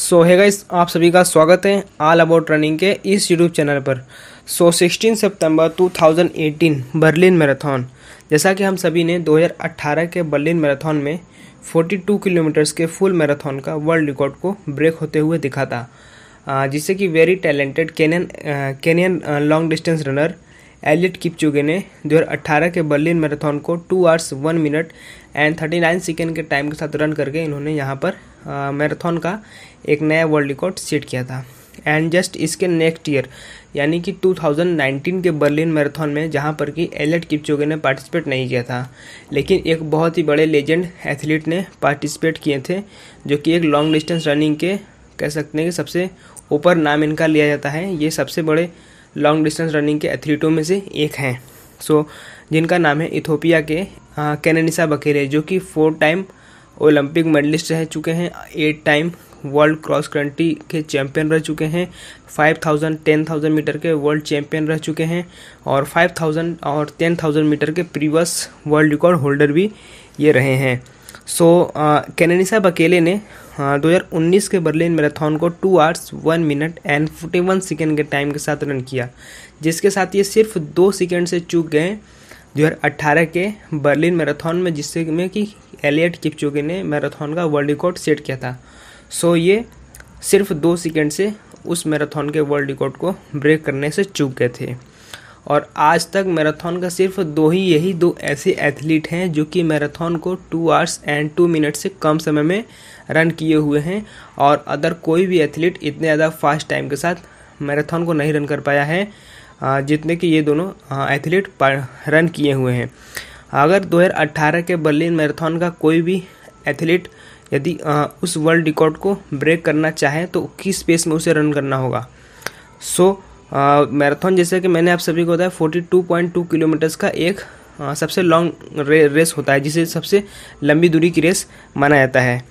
सो है गाइस आप सभी का स्वागत है ऑल अबाउट रनिंग के इस यूट्यूब चैनल पर सो सिक्सटीन सितंबर 2018 बर्लिन मैराथन जैसा कि हम सभी ने 2018 के बर्लिन मैराथन में 42 किलोमीटर्स के फुल मैराथन का वर्ल्ड रिकॉर्ड को ब्रेक होते हुए दिखा था जिसे कि very talented Kenyan Kenyan long distance runner Eliud Kipchoge ने 2018 के बर्लिन मैराथन को two hours one minute and nine second के टाइम के साथ रन करके इन्होंने यहाँ पर मैराथन का एक नया वर्ल्ड रिकॉर्ड सेट किया था एंड जस्ट इसके नेक्स्ट ईयर यानी कि 2019 के बर्लिन मैराथन में जहां पर कि एलेट किपचोगे ने पार्टिसिपेट नहीं किया था लेकिन एक बहुत ही बड़े लेजेंड एथलीट ने पार्टिसिपेट किए थे जो कि एक लॉन्ग डिस्टेंस रनिंग के कह सकते हैं कि सबसे ऊपर नाम इनका लिया जाता है ये सबसे बड़े लॉन्ग डिस्टेंस रनिंग के एथलीटों में से एक हैं सो so, जिनका नाम है इथोपिया के कैनिसा बकेरे जो कि फोर टाइम ओलंपिक मेडलिस्ट रह चुके हैं eight time world cross country के चैंपियन रह चुके हैं 5000 10000 मीटर के वर्ल्ड चैंपियन रह चुके हैं और 5000 और 10000 मीटर के प्रीवियस वर्ल्ड रिकॉर्ड होल्डर भी ये रहे हैं सो so, uh, साहब अकेले ने uh, दो हज़ार उन्नीस के बर्लिन मैराथन को two hours one minute and forty one second के टाइम के साथ रन किया जिसके साथ ये सिर्फ दो सेकेंड से चूक गए 2018 के बर्लिन मैराथन में जिससे में कि एलियट किपचोगे ने मैराथन का वर्ल्ड रिकॉर्ड सेट किया था सो ये सिर्फ दो सेकेंड से उस मैराथन के वर्ल्ड रिकॉर्ड को ब्रेक करने से चूक गए थे और आज तक मैराथन का सिर्फ दो ही यही दो ऐसे एथलीट हैं जो कि मैराथन को two hours and two minute से कम समय में रन किए हुए हैं और अदर कोई भी एथलीट इतने ज़्यादा फास्ट टाइम के साथ मैराथन को नहीं रन कर पाया है जितने कि ये दोनों एथलीट रन किए हुए हैं अगर 2018 के बर्लिन मैराथन का कोई भी एथलीट यदि उस वर्ल्ड रिकॉर्ड को ब्रेक करना चाहे तो किस पेस में उसे रन करना होगा सो मैराथन जैसे कि मैंने आप सभी को बताया 42.2 किलोमीटर्स का एक आ, सबसे लॉन्ग रे, रेस होता है जिसे सबसे लंबी दूरी की रेस माना जाता है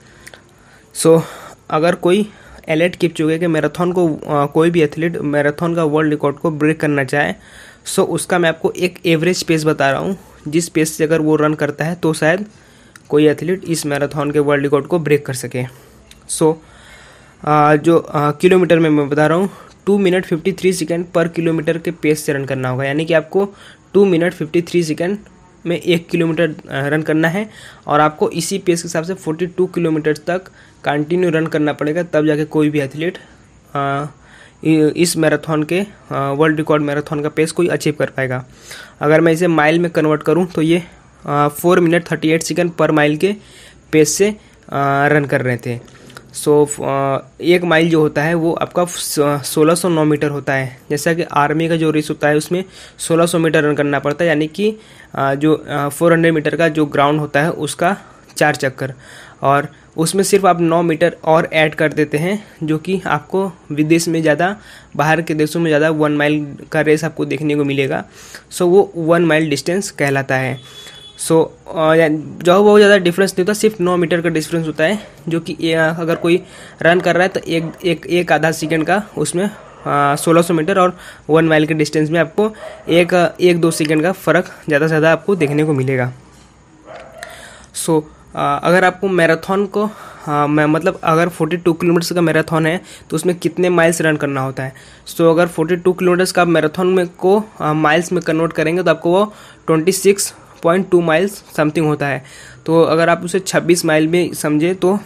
सो so, अगर कोई एलेट किपचुगे के मैराथन को आ, कोई भी एथलीट मैराथन का वर्ल्ड रिकॉर्ड को ब्रेक करना चाहे सो उसका मैं आपको एक एवरेज पेस बता रहा हूँ जिस पेस से अगर वो रन करता है तो शायद कोई एथलीट इस मैराथन के वर्ल्ड रिकॉर्ड को ब्रेक कर सके सो आ, जो किलोमीटर में मैं बता रहा हूँ two minute fifty three second पर किलोमीटर के पेस से रन करना होगा यानी कि आपको two minute fifty three second में एक किलोमीटर रन करना है और आपको इसी पेस के हिसाब से फोर्टी टू किलोमीटर तक कंटिन्यू रन करना पड़ेगा तब जाके कोई भी एथलीट इस मैराथन के वर्ल्ड रिकॉर्ड मैराथन का पेस कोई अचीव कर पाएगा अगर मैं इसे माइल में कन्वर्ट करूँ तो ये four minute thirty eight second पर माइल के पेस से रन कर रहे थे सो uh, एक माइल जो होता है वो आपका सौ नौ मीटर होता है जैसा कि आर्मी का जो रेस होता है उसमें 1600 मीटर रन करना पड़ता है यानी कि uh, जो 400 uh, मीटर का जो ग्राउंड होता है उसका चार चक्कर और उसमें सिर्फ आप 9 मीटर और ऐड कर देते हैं जो कि आपको विदेश में ज़्यादा बाहर के देशों में ज़्यादा वन माइल का रेस आपको देखने को मिलेगा सो वो वन माइल डिस्टेंस कहलाता है सो so, uh, जो बहुत ज़्यादा डिफरेंस नहीं होता सिर्फ नौ मीटर का डिफरेंस होता है जो कि अगर कोई रन कर रहा है तो एक एक एक आधा सेकेंड का उसमें uh, सोलह सौ मीटर और वन माइल के डिस्टेंस में आपको एक एक दो सेकेंड का फ़र्क ज़्यादा से ज़्यादा आपको देखने को मिलेगा सो so, Uh, अगर आपको मैराथन को uh, मैं मतलब अगर 42 किलोमीटर्स का मैराथन है तो उसमें कितने माइल्स रन करना होता है सो so, अगर 42 किलोमीटर्स का मैराथन में को माइल्स uh, में कन्वर्ट करेंगे तो आपको वो 26 पॉइंट टू माइल्स समथिंग होता है तो अगर आप उसे छब्बीस माइल में समझे तो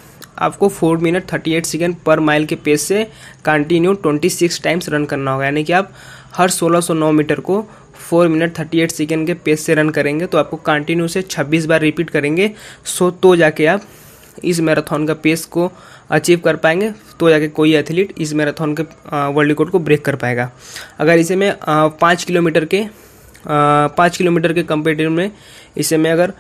आपको four minute thirty eight second पर माइल के पेस से continue twenty six times run करना होगा यानी कि आप हर सोलह सौ नौ मीटर को four minute thirty eight second के पेस से रन करेंगे तो आपको कंटिन्यू से छब्बीस बार रिपीट करेंगे सो तो जाके आप इस मैराथन का पेस को अचीव कर पाएंगे तो जाके कोई एथलीट इस मैराथन के वर्ल्ड रिकॉर्ड को ब्रेक कर पाएगा अगर इसे मैं पाँच किलोमीटर के पाँच किलोमीटर के कंपेटिव में इसे मैं अगर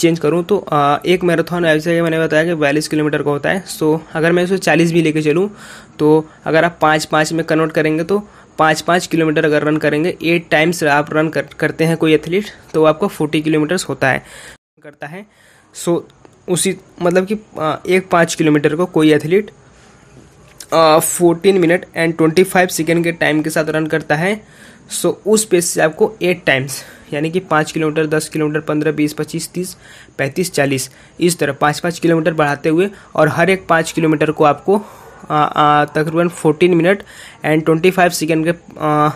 चेंज करूँ तो एक मैराथन ऐसे मैंने बताया कि बयालीस किलोमीटर का होता है सो अगर मैं इसे चालीस भी लेके चलूँ तो अगर आप पाँच पाँच में कन्वर्ट करेंगे तो पाँच पाँच किलोमीटर अगर रन करेंगे एट टाइम्स आप रन कर, करते हैं कोई एथलीट तो आपका फोर्टी किलोमीटर्स होता है करता है सो उसी मतलब कि एक पाँच किलोमीटर को कोई athlete fourteen minute and twenty five second के टाइम के साथ रन करता है सो उस पेज से आपको एट टाइम्स यानी कि पाँच किलोमीटर दस किलोमीटर पंद्रह बीस पच्चीस तीस पैंतीस चालीस इस तरह पाँच पाँच किलोमीटर बढ़ाते हुए और हर एक पाँच किलोमीटर को आपको तकरीबन fourteen minute and twenty five second के आ,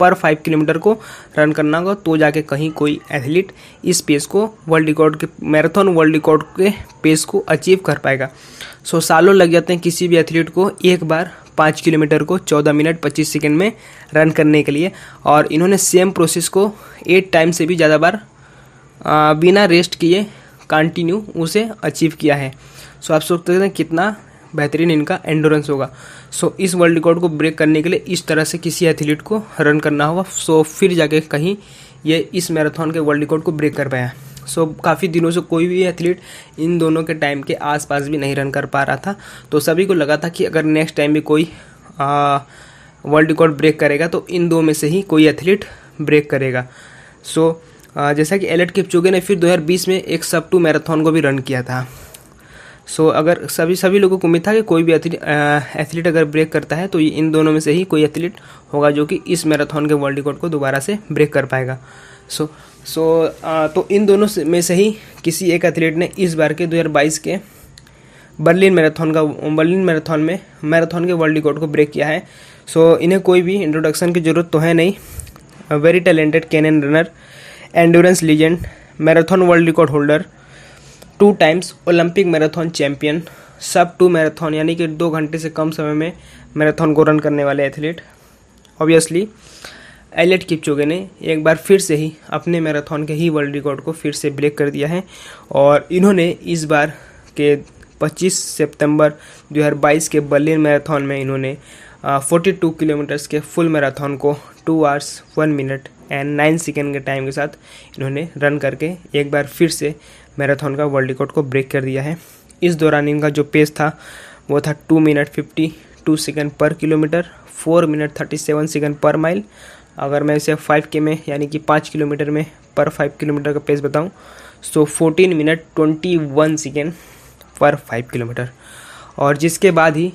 पर फाइव किलोमीटर को रन करना होगा तो जाके कहीं कोई एथलीट इस पेज को वर्ल्ड रिकॉर्ड के मैराथन वर्ल्ड रिकॉर्ड के पेज को अचीव कर पाएगा सो सालों लग जाते हैं किसी भी एथलीट को एक बार पाँच किलोमीटर को चौदह मिनट पच्चीस सेकेंड में रन करने के लिए और इन्होंने सेम प्रोसेस को एट टाइम से भी ज़्यादा बार आ, बिना रेस्ट किए कंटिन्यू उसे अचीव किया है सो आप सोच सकते हैं कितना बेहतरीन इनका एंडोरेंस होगा सो इस वर्ल्ड रिकॉर्ड को ब्रेक करने के लिए इस तरह से किसी एथलीट को रन करना होगा सो फिर जाके कहीं ये इस मैराथन के वर्ल्ड रिकॉर्ड को ब्रेक कर पाया सो so, काफ़ी दिनों से कोई भी एथलीट इन दोनों के टाइम के आसपास भी नहीं रन कर पा रहा था तो सभी को लगा था कि अगर नेक्स्ट टाइम भी कोई वर्ल्ड रिकॉर्ड ब्रेक करेगा तो इन दो में से ही कोई एथलीट ब्रेक करेगा सो so, आ, जैसा कि एलेट किपचुगे ने फिर 2020 में एक सब टू मैराथन को भी रन किया था सो so, अगर सभी सभी लोगों को उम्मीद था कि कोई भी एथलीट एथलीट अगर ब्रेक करता है तो ये इन दोनों में से ही कोई एथलीट होगा जो कि इस मैराथन के वर्ल्ड रिकॉर्ड को दोबारा से ब्रेक कर पाएगा सो so, सो आ, तो इन दोनों में से ही किसी एक एथलीट ने इस बार के 2022 के बर्लिन मैराथन का बर्लिन मैराथन में मैराथन के वर्ल्ड रिकॉर्ड को ब्रेक किया है सो so, इन्हें कोई भी इंट्रोडक्शन की ज़रूरत तो है नहीं very talented Kenyan runner endurance legend marathon world record holder two times Olympic marathon champion sub two marathon यानी कि दो घंटे से कम समय में मैराथन को रन करने वाले एथलीट ऑब्वियसली एलेट किपचोगे ने एक बार फिर से ही अपने मैराथन के ही वर्ल्ड रिकॉर्ड को फिर से ब्रेक कर दिया है और इन्होंने इस बार के 25 सितंबर 2022 के बर्लिन मैराथन में इन्होंने 42 किलोमीटर्स के फुल मैराथन को two hours one minute and nine second के टाइम के साथ इन्होंने रन करके एक बार फिर से मैराथन का वर्ल्ड रिकॉर्ड को ब्रेक कर दिया है इस दौरान इनका जो पेस था वो था two minute fifty two second पर kilometre four minute thirty seven second पर माइल अगर मैं इसे फाइव के में यानी कि पाँच किलोमीटर में पर फाइव किलोमीटर का पेस बताऊँ so fourteen minute twenty one second पर फाइव किलोमीटर और जिसके बाद ही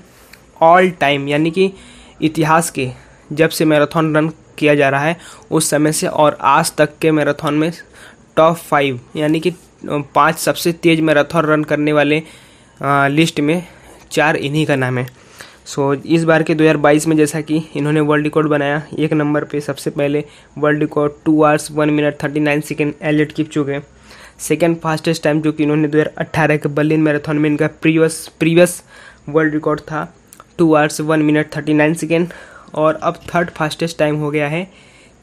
ऑल टाइम यानी कि इतिहास के जब से मैराथन रन किया जा रहा है उस समय से और आज तक के मैराथन में टॉप फाइव यानी कि पांच सबसे तेज़ मैराथन रन करने वाले लिस्ट में चार इन्हीं का नाम है सो इस बार के 2022 में जैसा कि इन्होंने वर्ल्ड रिकॉर्ड बनाया एक नंबर पे सबसे पहले world record two hours one minute thirty nine second Eliud Kipchoge second fastest time जो कि इन्होंने 2018 के बर्लिन मैराथन में इनका प्रीवियस प्रीवियस वर्ल्ड रिकॉर्ड था two hours one minute thirty nine second और अब थर्ड फास्टेस्ट टाइम हो गया है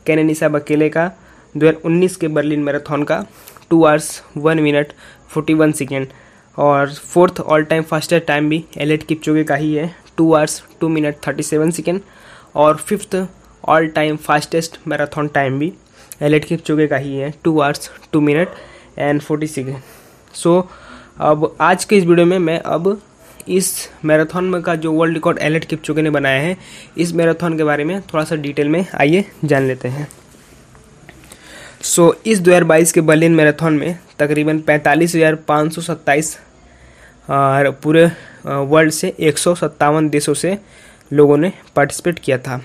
कैनिसा बकेले का 2019 के बर्लिन मैराथन का two hours one minute forty one second और fourth all time fastest time भी एलेट किपचोगे का ही है two hours two minute thirty seven second और fifth all time fastest marathon time भी एलेट चुके का ही है two hours two minute and forty second so अब आज के इस वीडियो में मैं अब इस मैराथन में का जो वर्ल्ड रिकॉर्ड एलेट चुके ने बनाया है इस मैराथन के बारे में थोड़ा सा डिटेल में आइए जान लेते हैं सो so, इस दो के बर्लिन मैराथन में तकरीबन पैंतालीस हज़ार पाँच सौ पूरे वर्ल्ड से एक देशों से लोगों ने पार्टिसिपेट किया था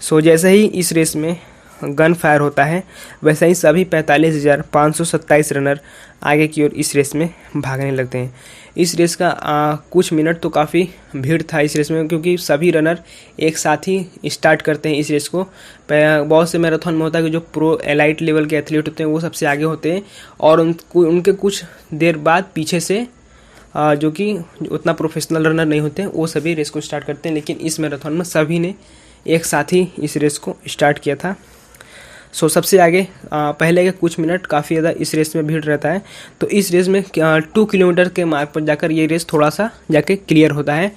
सो so, जैसे ही इस रेस में गन फायर होता है वैसे ही सभी पैंतालीस हज़ार पाँच सौ सत्ताईस रनर आगे की ओर इस रेस में भागने लगते हैं इस रेस का आ, कुछ मिनट तो काफ़ी भीड़ था इस रेस में क्योंकि सभी रनर एक साथ ही स्टार्ट करते हैं इस रेस को बहुत से मैराथन में होता है कि जो प्रो एलाइट लेवल के एथलीट होते हैं वो सबसे आगे होते हैं और उन, उनके कुछ देर बाद पीछे से जो कि उतना प्रोफेशनल रनर नहीं होते वो सभी रेस को स्टार्ट करते हैं लेकिन इस मैराथन में सभी ने एक साथ ही इस रेस को स्टार्ट किया था सो so, सबसे आगे पहले के कुछ मिनट काफ़ी ज़्यादा इस रेस में भीड़ रहता है तो इस रेस में टू किलोमीटर के मार्ग पर जाकर ये रेस थोड़ा सा जाके क्लियर होता है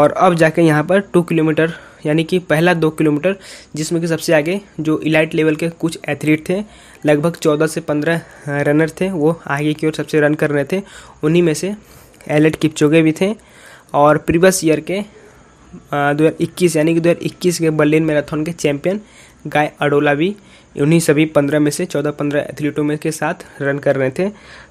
और अब जाके यहाँ पर टू किलोमीटर यानी कि पहला दो किलोमीटर जिसमें कि सबसे आगे जो इलाइट लेवल के कुछ एथलीट थे लगभग चौदह से पंद्रह रनर थे वो आगे की ओर सबसे रन कर रहे थे उन्हीं में से एलेट किपचोगे भी थे और प्रीवियस ईयर के दो हज़ार इक्कीस यानी कि दो हज़ार इक्कीस के बर्लिन मैराथन के चैंपियन गाय अडोला भी उन्हीं सभी पंद्रह में से चौदह पंद्रह एथलीटों में के साथ रन कर रहे थे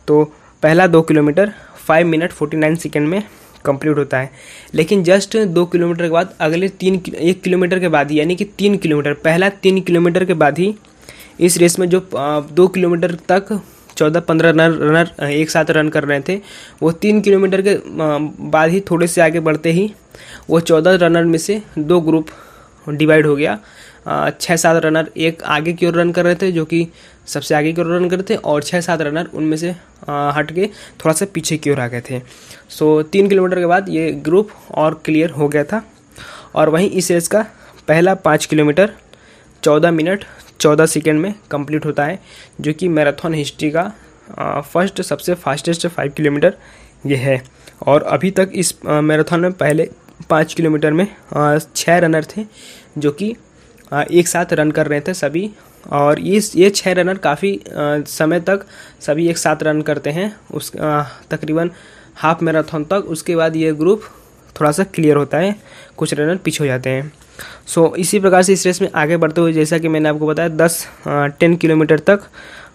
तो पहला दो kilometre five minute forty nine second में कंप्लीट होता है लेकिन जस्ट दो किलोमीटर के बाद अगले तीन एक किलोमीटर के बाद ही यानी कि तीन किलोमीटर पहला तीन किलोमीटर के बाद ही इस रेस में जो दो किलोमीटर तक चौदह पंद्रह रनर रनर एक साथ रन कर रहे थे वो तीन किलोमीटर के बाद ही थोड़े से आगे बढ़ते ही वो चौदह रनर में से दो ग्रुप डिवाइड हो गया छः सात रनर एक आगे की ओर रन कर रहे थे जो कि सबसे आगे की ओर रन कर रहे थे और छः सात रनर उनमें से हट के थोड़ा सा पीछे की ओर आ गए थे सो तीन किलोमीटर के बाद ये ग्रुप और क्लियर हो गया था और वहीं इस रेस का पहला पाँच किलोमीटर चौदह मिनट चौदह सेकेंड में कंप्लीट होता है जो कि मैराथन हिस्ट्री का फर्स्ट सबसे फास्टेस्ट फाइव किलोमीटर ये है और अभी तक इस मैराथन में पहले पाँच किलोमीटर में छः रनर थे जो कि एक साथ रन कर रहे थे सभी और ये ये छः रनर काफ़ी समय तक सभी एक साथ रन करते हैं उस तकरीबन हाफ मैराथन तक उसके बाद ये ग्रुप थोड़ा सा क्लियर होता है कुछ रनर पीछे हो जाते हैं सो so, इसी प्रकार से इस रेस में आगे बढ़ते हुए जैसा कि मैंने आपको बताया दस टेन किलोमीटर तक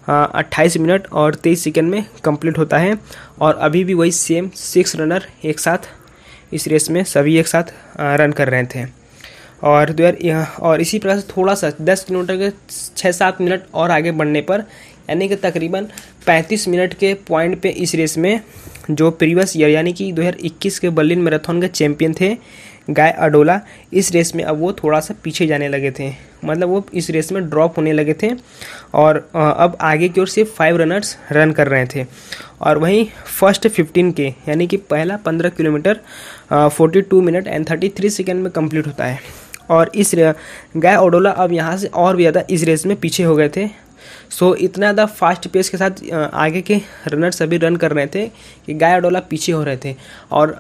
अट्ठाईस मिनट और तेईस सेकेंड में कंप्लीट होता है और अभी भी वही सेम सिक्स रनर एक साथ इस रेस में सभी एक साथ रन कर रहे थे और दो तो और इसी प्रकार से थोड़ा सा दस किलोमीटर के छः सात मिनट और आगे बढ़ने पर यानी कि तकरीबन पैंतीस मिनट के पॉइंट पे इस रेस में जो प्रीवियस ईयर यानी कि 2021 के बर्लिन मैराथन के चैंपियन थे गाय अडोला इस रेस में अब वो थोड़ा सा पीछे जाने लगे थे मतलब वो इस रेस में ड्रॉप होने लगे थे और अब आगे की ओर सिर्फ फाइव रनर्स रन कर रहे थे और वहीं फर्स्ट फिफ्टीन के यानी कि पहला पंद्रह kilometre forty two minute and thirty three second में कंप्लीट होता है और इस गाय ओडोला अब यहाँ से और भी ज़्यादा इस रेस में पीछे हो गए थे सो so, इतना ज़्यादा फास्ट पेस के साथ आगे के रनर सभी रन कर रहे थे कि गायाडोला पीछे हो रहे थे और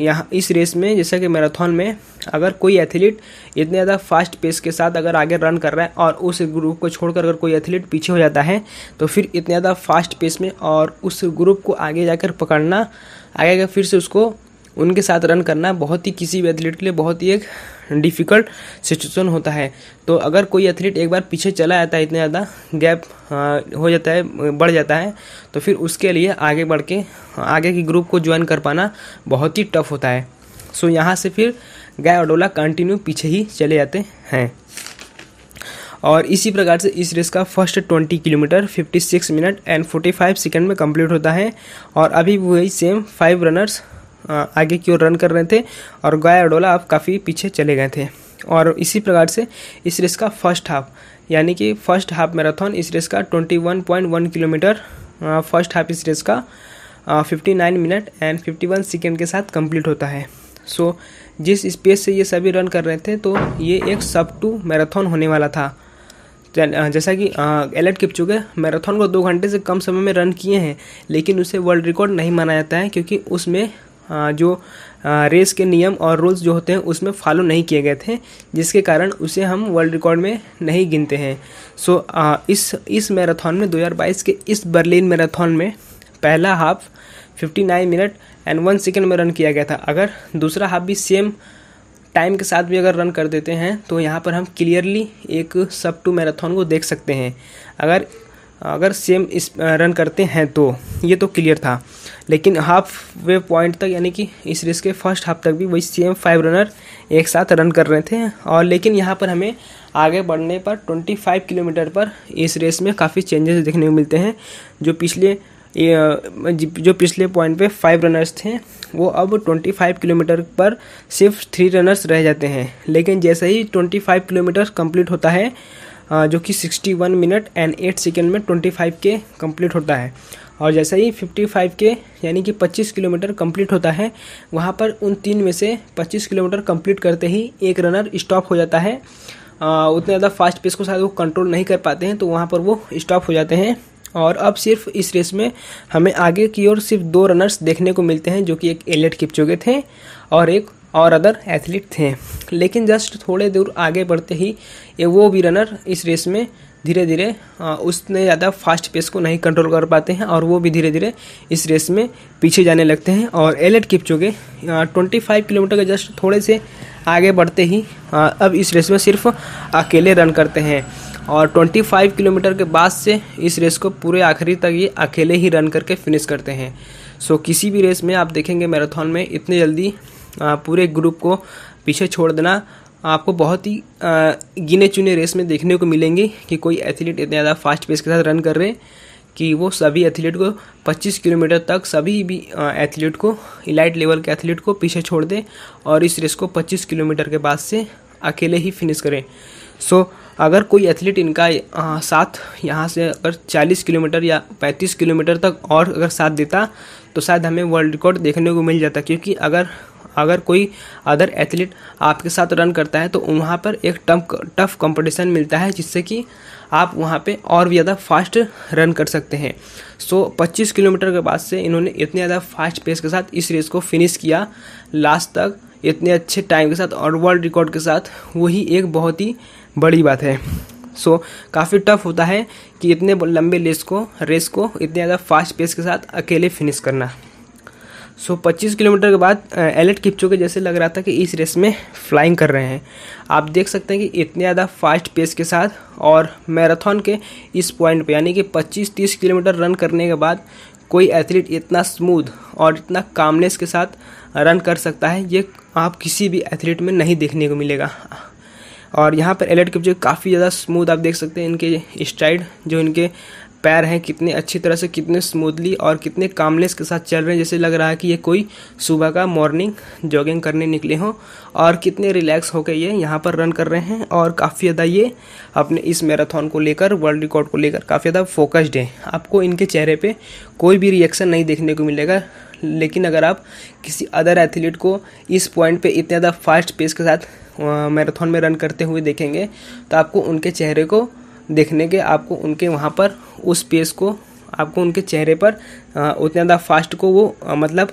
यहाँ इस रेस में जैसा कि मैराथन में अगर कोई एथलीट इतने ज़्यादा फास्ट पेस के साथ अगर आगे रन कर रहा है और उस ग्रुप को छोड़कर अगर कोई एथलीट पीछे हो जाता है तो फिर इतने ज़्यादा फास्ट पेस में और उस ग्रुप को आगे जाकर पकड़ना आगे फिर से उसको उनके साथ रन करना बहुत ही किसी भी एथलीट के लिए बहुत ही एक डिफ़िकल्ट सिचुएशन होता है तो अगर कोई एथलीट एक बार पीछे चला जाता है इतना ज़्यादा गैप हाँ, हो जाता है बढ़ जाता है तो फिर उसके लिए आगे बढ़ के आगे की ग्रुप को ज्वाइन कर पाना बहुत ही टफ होता है सो यहाँ से फिर गाय अडोला कंटिन्यू पीछे ही चले जाते हैं और इसी प्रकार से इस रेस का first 20 kilometre 56 minute and 45 second में कंप्लीट होता है और अभी वही सेम फाइव रनर्स आगे की ओर रन कर रहे थे और गाय अडोला अब काफ़ी पीछे चले गए थे और इसी प्रकार से इस रेस का फर्स्ट हाफ यानी कि फर्स्ट हाफ मैराथन इस रेस का 21.1 किलोमीटर फर्स्ट हाफ इस रेस का 59 मिनट एंड 51 सेकेंड के साथ कंप्लीट होता है सो so, जिस स्पेस से ये सभी रन कर रहे थे तो ये एक सब टू मैराथन होने वाला था जैसा कि एलर्ट किप चुके मैराथन को दो घंटे से कम समय में रन किए हैं लेकिन उसे वर्ल्ड रिकॉर्ड नहीं माना जाता है क्योंकि उसमें जो रेस के नियम और रूल्स जो होते हैं उसमें फॉलो नहीं किए गए थे जिसके कारण उसे हम वर्ल्ड रिकॉर्ड में नहीं गिनते हैं सो इस इस मैराथन में 2022 के इस बर्लिन मैराथन में पहला half 59 minute and one second में रन किया गया था अगर दूसरा हाफ भी सेम टाइम के साथ भी अगर रन कर देते हैं तो यहाँ पर हम क्लियरली एक सब टू मैराथन को देख सकते हैं अगर अगर सेम इस रन करते हैं तो ये तो क्लियर था लेकिन हाफ वे पॉइंट तक यानी कि इस रेस के फर्स्ट हाफ तक भी वही सेम फाइव रनर एक साथ रन कर रहे थे और लेकिन यहाँ पर हमें आगे बढ़ने पर 25 किलोमीटर पर इस रेस में काफ़ी चेंजेस देखने को मिलते हैं जो पिछले जो पिछले पॉइंट पे फाइव रनर्स थे वो अब 25 किलोमीटर पर सिर्फ थ्री रनर्स रह जाते हैं लेकिन जैसे ही 25 किलोमीटर कंप्लीट होता है जो कि 61 मिनट एंड 8 सेकेंड में 25 के कंप्लीट होता है और जैसा ही 55 के यानी कि 25 किलोमीटर कंप्लीट होता है वहाँ पर उन तीन में से 25 किलोमीटर कंप्लीट करते ही एक रनर स्टॉप हो जाता है उतने ज़्यादा फास्ट पेस को शायद वो कंट्रोल नहीं कर पाते हैं तो वहाँ पर वो स्टॉप हो जाते हैं और अब सिर्फ इस रेस में हमें आगे की ओर सिर्फ दो रनर्स देखने को मिलते हैं जो कि एक एलेट किपचोगे थे और एक और अदर एथलीट थे लेकिन जस्ट थोड़े दूर आगे बढ़ते ही ये वो भी रनर इस रेस में धीरे धीरे उसने ज़्यादा फास्ट पेस को नहीं कंट्रोल कर पाते हैं और वो भी धीरे धीरे इस रेस में पीछे जाने लगते हैं और Eliud Kipchoge twenty five kilometre के जस्ट थोड़े से आगे बढ़ते ही अब इस रेस में सिर्फ अकेले रन करते हैं और 25 किलोमीटर के बाद से इस रेस को पूरे आखिरी तक ये अकेले ही रन करके फिनिश करते हैं सो so, किसी भी रेस में आप देखेंगे मैराथन में इतने जल्दी पूरे ग्रुप को पीछे छोड़ देना आपको बहुत ही गिने चुने रेस में देखने को मिलेंगे कि कोई एथलीट इतना ज़्यादा फास्ट पेस के साथ रन कर रहे हैं कि वो सभी एथलीट को 25 किलोमीटर तक सभी भी एथलीट को इलाइट लेवल के एथलीट को पीछे छोड़ दें और इस रेस को 25 किलोमीटर के बाद से अकेले ही फिनिश करें सो so, अगर कोई एथलीट इनका साथ यहाँ से अगर 40 किलोमीटर या 35 किलोमीटर तक और अगर साथ देता तो शायद हमें वर्ल्ड रिकॉर्ड देखने को मिल जाता क्योंकि अगर अगर कोई अदर एथलीट आपके साथ रन करता है तो वहाँ पर एक टफ टफ कंपटीशन मिलता है जिससे कि आप वहाँ पे और भी ज़्यादा फास्ट रन कर सकते हैं सो so, 25 किलोमीटर के बाद से इन्होंने इतने ज़्यादा फास्ट पेस के साथ इस रेस को फिनिश किया लास्ट तक इतने अच्छे टाइम के साथ और वर्ल्ड रिकॉर्ड के साथ वही एक बहुत ही बड़ी बात है सो so, काफ़ी टफ होता है कि इतने लंबे रेस को रेस को इतने ज़्यादा फास्ट पेस के साथ अकेले फिनिश करना सो so, 25 किलोमीटर के बाद एलेट किपचो के जैसे लग रहा था कि इस रेस में फ्लाइंग कर रहे हैं आप देख सकते हैं कि इतने ज़्यादा फास्ट पेस के साथ और मैराथन के इस पॉइंट पे यानी कि 25-30 किलोमीटर रन करने के बाद कोई एथलीट इतना स्मूथ और इतना कामनेस के साथ रन कर सकता है ये आप किसी भी एथलीट में नहीं देखने को मिलेगा और यहाँ पर एलेट किपचो काफ़ी ज़्यादा स्मूथ आप देख सकते हैं इनके स्ट्राइड जो इनके पैर हैं कितने अच्छी तरह से कितने स्मूथली और कितने कामनेस के साथ चल रहे हैं जैसे लग रहा है कि ये कोई सुबह का मॉर्निंग जॉगिंग करने निकले हों और कितने रिलैक्स होकर ये यहाँ पर रन कर रहे हैं और काफ़ी ज़्यादा ये अपने इस मैराथन को लेकर वर्ल्ड रिकॉर्ड को लेकर काफ़ी ज़्यादा फोकस्ड है आपको इनके चेहरे पर कोई भी रिएक्शन नहीं देखने को मिलेगा लेकिन अगर आप किसी अदर एथलीट को इस पॉइंट पे इतने ज़्यादा फास्ट पेस के साथ मैराथन में रन करते हुए देखेंगे तो आपको उनके चेहरे को देखने के आपको उनके वहाँ पर उस पेस को आपको उनके चेहरे पर उतना ज़्यादा फास्ट को वो मतलब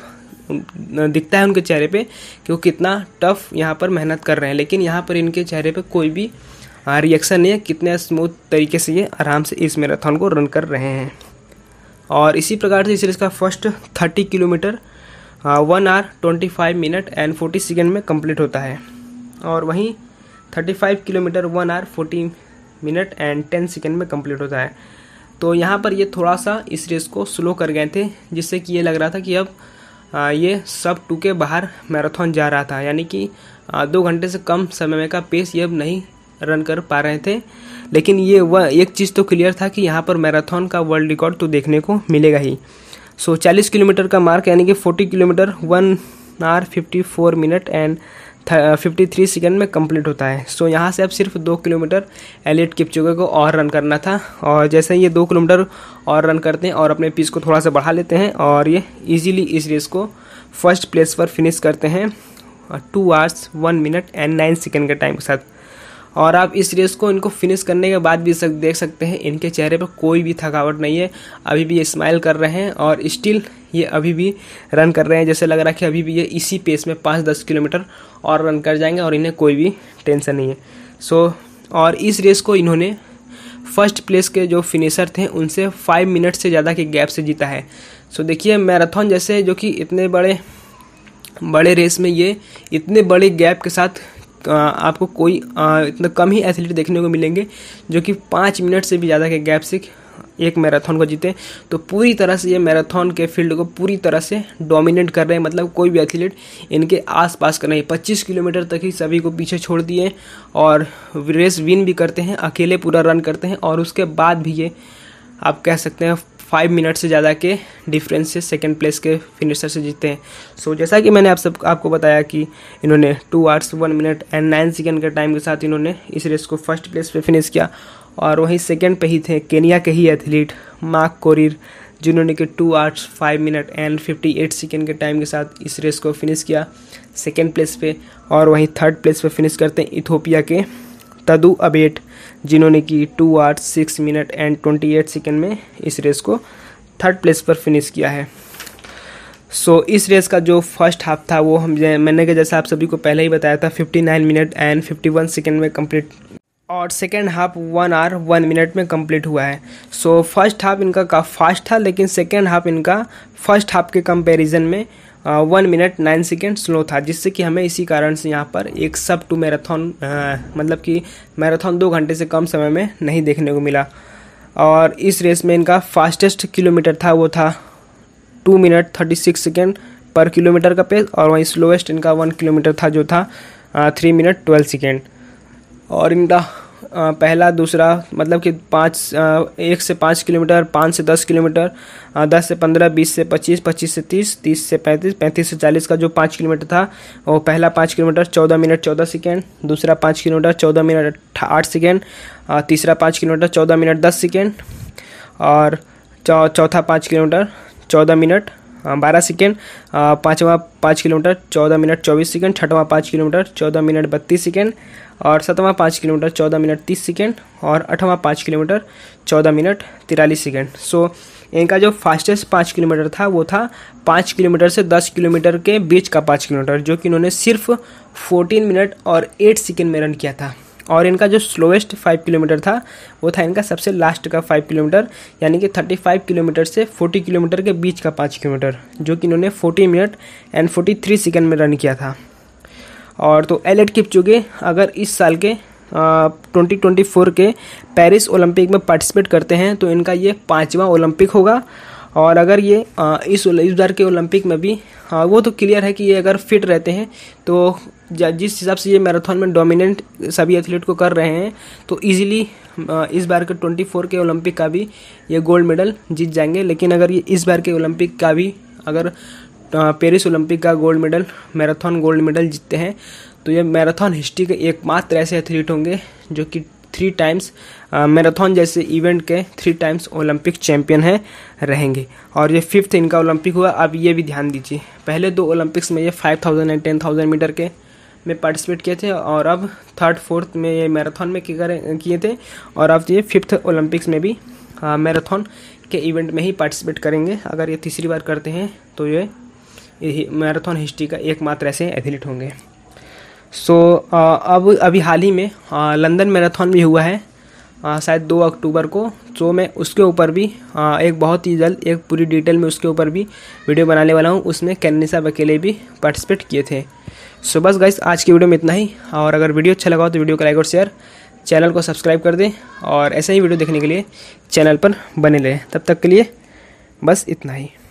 दिखता है उनके चेहरे पे कि वो कितना टफ यहाँ पर मेहनत कर रहे हैं लेकिन यहाँ पर इनके चेहरे पे कोई भी रिएक्शन नहीं है कितने स्मूथ तरीके से ये आराम से इस मैराथन को रन कर रहे हैं और इसी प्रकार से इस रेस का first thirty kilometre one hour twenty five minute and forty second में कम्प्लीट होता है और वहीं thirty five kilometre one hour forty minute and ten second में कम्प्लीट होता है तो यहाँ पर ये थोड़ा सा इस रेस को स्लो कर गए थे जिससे कि ये लग रहा था कि अब ये सब टू के बाहर मैराथन जा रहा था यानी कि दो घंटे से कम समय में का पेस ये अब नहीं रन कर पा रहे थे लेकिन ये वह एक चीज़ तो क्लियर था कि यहाँ पर मैराथन का वर्ल्ड रिकॉर्ड तो देखने को मिलेगा ही सो 40 किलोमीटर का मार्क यानी कि 40 kilometre one hour 54 minute and fifty three second में कंप्लीट होता है सो यहाँ से अब सिर्फ दो किलोमीटर एलिट किपचुगे को और रन करना था और जैसे ये दो किलोमीटर और रन करते हैं और अपने पीस को थोड़ा सा बढ़ा लेते हैं और ये इजीली इस रेस को फर्स्ट प्लेस पर फिनिश करते हैं two hours one minute and nine second के टाइम के साथ और आप इस रेस को इनको फिनिश करने के बाद भी देख सकते हैं इनके चेहरे पर कोई भी थकावट नहीं है अभी भी ये स्माइल कर रहे हैं और स्टिल ये अभी भी रन कर रहे हैं जैसे लग रहा है कि अभी भी ये इसी पेस में पाँच दस किलोमीटर और रन कर जाएंगे और इन्हें कोई भी टेंशन नहीं है सो so, और इस रेस को इन्होंने फर्स्ट प्लेस के जो फिनिशर थे उनसे फाइव मिनट से ज़्यादा के गैप से जीता है सो so, देखिए मैराथन जैसे जो कि इतने बड़े बड़े रेस में ये इतने बड़े गैप के साथ आपको कोई इतना कम ही एथलीट देखने को मिलेंगे जो कि पाँच मिनट से भी ज़्यादा के गैप से एक मैराथन को जीते तो पूरी तरह से ये मैराथन के फील्ड को पूरी तरह से डोमिनेट कर रहे हैं मतलब कोई भी एथलीट इनके आसपास का नहीं पच्चीस किलोमीटर तक ही सभी को पीछे छोड़ दिए और रेस विन भी करते हैं अकेले पूरा रन करते हैं और उसके बाद भी ये आप कह सकते हैं फाइव मिनट से ज़्यादा के डिफरेंस से सेकेंड प्लेस के फिनिशर से जीते हैं सो so, जैसा कि मैंने आप सब आपको बताया कि इन्होंने two hours one minute and nine second के टाइम के साथ इन्होंने इस रेस को फर्स्ट प्लेस पे फिनिश किया और वहीं सेकेंड पे ही थे केनिया के ही एथलीट मार्क कोरिर जिन्होंने कि two hours five minute and fifty eight second के टाइम के साथ इस रेस को फिनिश किया सेकेंड प्लेस पे और वहीं थर्ड प्लेस पे फिनिश करते हैं इथोपिया के तदु अबेट जिन्होंने कि two hours six minute and twenty eight second में इस रेस को थर्ड प्लेस पर फिनिश किया है सो so, इस रेस का जो फर्स्ट हाफ था वो हम मैंने के जैसा आप सभी को पहले ही बताया था 59 मिनट एंड 51 सेकंड में कंप्लीट और second half one hour one minute में कंप्लीट हुआ है सो फर्स्ट हाफ इनका का फास्ट था लेकिन सेकेंड हाफ इनका फर्स्ट हाफ के कंपैरिजन में one minute nine second slow था जिससे कि हमें इसी कारण से यहाँ पर एक सब टू मैराथन मतलब कि मैराथन दो घंटे से कम समय में नहीं देखने को मिला और इस रेस में इनका फास्टेस्ट किलोमीटर था वो था two minute thirty six second पर किलोमीटर का पेस और वहीं स्लोएस्ट इनका वन किलोमीटर था जो था थ्री मिनट ट्वेल्व सेकेंड और इनका पहला दूसरा मतलब कि पाँच एक से पाँच किलोमीटर पाँच से दस किलोमीटर दस से पंद्रह बीस से पच्चीस पच्चीस से तीस तीस से पैंतीस पैंतीस से चालीस का जो पाँच किलोमीटर था वो पहला पाँच किलोमीटर चौदह मिनट चौदह सेकेंड दूसरा पाँच किलोमीटर चौदह मिनट आठ सेकेंड तीसरा पाँच किलोमीटर चौदह मिनट दस सेकेंड और चौथा पाँच किलोमीटर चौदह मिनट हाँ, बारह सेकेंड पाँचवा पाँच किलोमीटर चौदह मिनट चौबीस सेकेंड छठवां पाँच किलोमीटर चौदह मिनट बत्तीस सेकेंड और सतवां पाँच किलोमीटर चौदह मिनट तीस सेकेंड और अठवां पाँच किलोमीटर चौदह मिनट तिरालीस सेकेंड सो इनका जो फास्टेस्ट पाँच किलोमीटर था वो था पाँच किलोमीटर से दस किलोमीटर के बीच का पाँच किलोमीटर जो कि इन्होंने सिर्फ फोर्टीन मिनट और एट सेकेंड में रन किया था और इनका जो स्लोएस्ट फाइव किलोमीटर था वो था इनका सबसे लास्ट का फाइव किलोमीटर यानी कि थर्टी फाइव किलोमीटर से फोर्टी किलोमीटर के बीच का पाँच किलोमीटर जो कि इन्होंने forty minute and forty three second में रन किया था और तो एलेट किप चुके अगर इस साल के ट्वेंटी ट्वेंटी फोर के पेरिस ओलंपिक में पार्टिसिपेट करते हैं तो इनका ये पाँचवा ओलंपिक होगा और अगर ये इस इस बार के ओलंपिक में भी वो तो क्लियर है कि ये अगर फिट रहते हैं तो जिस हिसाब से ये मैराथन में डोमिनेंट सभी एथलीट को कर रहे हैं तो इजीली इस बार के 24 के ओलंपिक का भी ये गोल्ड मेडल जीत जाएंगे लेकिन अगर ये इस बार के ओलंपिक का भी अगर पेरिस ओलंपिक का gold medal marathon gold medal जीतते हैं तो ये मैराथन हिस्ट्री के एकमात्र ऐसे एथलीट होंगे जो कि थ्री टाइम्स मैराथन जैसे इवेंट के थ्री टाइम्स ओलंपिक चैम्पियन हैं रहेंगे और ये फिफ्थ इनका ओलंपिक हुआ अब ये भी ध्यान दीजिए पहले दो ओलंपिक्स में ये five thousand and ten thousand metre के में पार्टिसिपेट किए थे और अब थर्ड फोर्थ में ये मैराथन में किए थे और अब ये फिफ्थ ओलंपिक्स में भी मैराथन हाँ, के इवेंट में ही पार्टिसिपेट करेंगे अगर ये तीसरी बार करते हैं तो ये, मैराथन हिस्ट्री का एकमात्र ऐसे एथलीट होंगे सो so, अब अभी हाल ही में लंदन मैराथन भी हुआ है आ, शायद दो अक्टूबर को तो मैं उसके ऊपर भी आ, एक बहुत ही जल्द एक पूरी डिटेल में उसके ऊपर भी वीडियो बनाने वाला हूँ उसमें कैनिसा अकेले भी पार्टिसिपेट किए थे सो बस गाइस आज की वीडियो में इतना ही और अगर वीडियो अच्छा लगा हो तो वीडियो को लाइक और शेयर चैनल को सब्सक्राइब कर दें और ऐसे ही वीडियो देखने के लिए चैनल पर बने रहें तब तक के लिए बस इतना ही